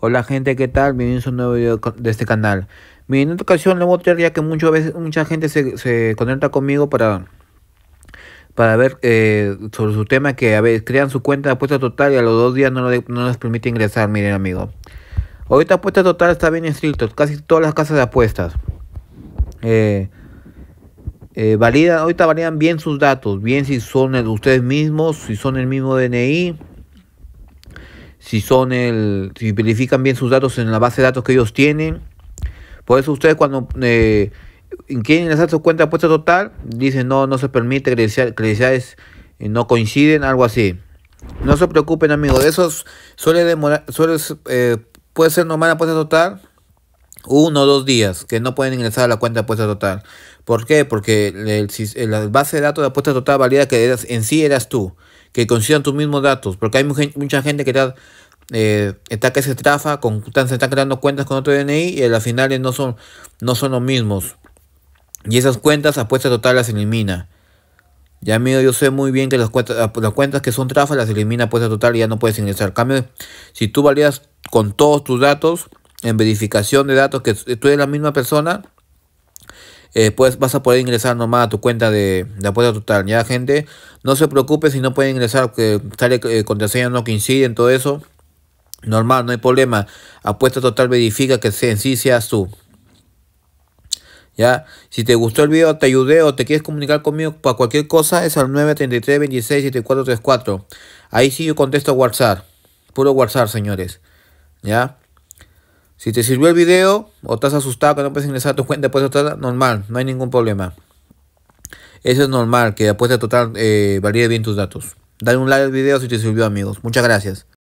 Hola gente, ¿qué tal? Bienvenidos a un nuevo video de este canal. Miren, en esta ocasión le voy a ya que muchas veces, mucha gente se, conecta conmigo para, para ver eh, sobre su tema que a veces crean su cuenta de apuesta total y a los dos días no, les permite ingresar, miren amigo. Ahorita apuesta total está bien estricto, casi todas las casas de apuestas. Eh, eh ahorita validan bien sus datos, bien si son ustedes mismos, si son el mismo DNI, si son el, si verifican bien sus datos en la base de datos que ellos tienen. Por eso ustedes cuando eh, quieren hacer su cuenta de apuesta total, dicen no, no se permite, credenciales eh, no coinciden, algo así. No se preocupen amigos, eso suele demorar, suele, eh, puede ser normal apuesta total, uno o dos días que no pueden ingresar a la cuenta de apuesta total. ¿Por qué? Porque el, la base de datos de apuesta total valida que eras, en sí eras tú, que consigan tus mismos datos, porque hay mucha gente que eh, está, que se trafa, con, se están creando cuentas con otro DNI y a las finales no son, no son los mismos. Y esas cuentas apuesta total las elimina. Ya amigo, yo sé muy bien que las cuentas, las cuentas que son trafas las elimina apuesta total y ya no puedes ingresar. En cambio, si tú validas con todos tus datos, en verificación de datos, que tú eres la misma persona, eh, pues vas a poder ingresar nomás a tu cuenta de, apuesta total. Ya, gente, no se preocupe si no puede ingresar, que sale eh, contraseña no en todo eso. Normal, no hay problema. Apuesta total verifica que en sí seas tú. ¿Ya? Si te gustó el video, te ayudé o te quieres comunicar conmigo para cualquier cosa, es al 933-26-7434. Ahí sí yo contesto WhatsApp. Puro WhatsApp, señores. ¿Ya? Si te sirvió el video o estás asustado que no puedes ingresar a tu cuenta de apuesta total, normal, no hay ningún problema. Eso es normal, que apuesta total eh, valide bien tus datos. Dale un like al video si te sirvió, amigos. Muchas gracias.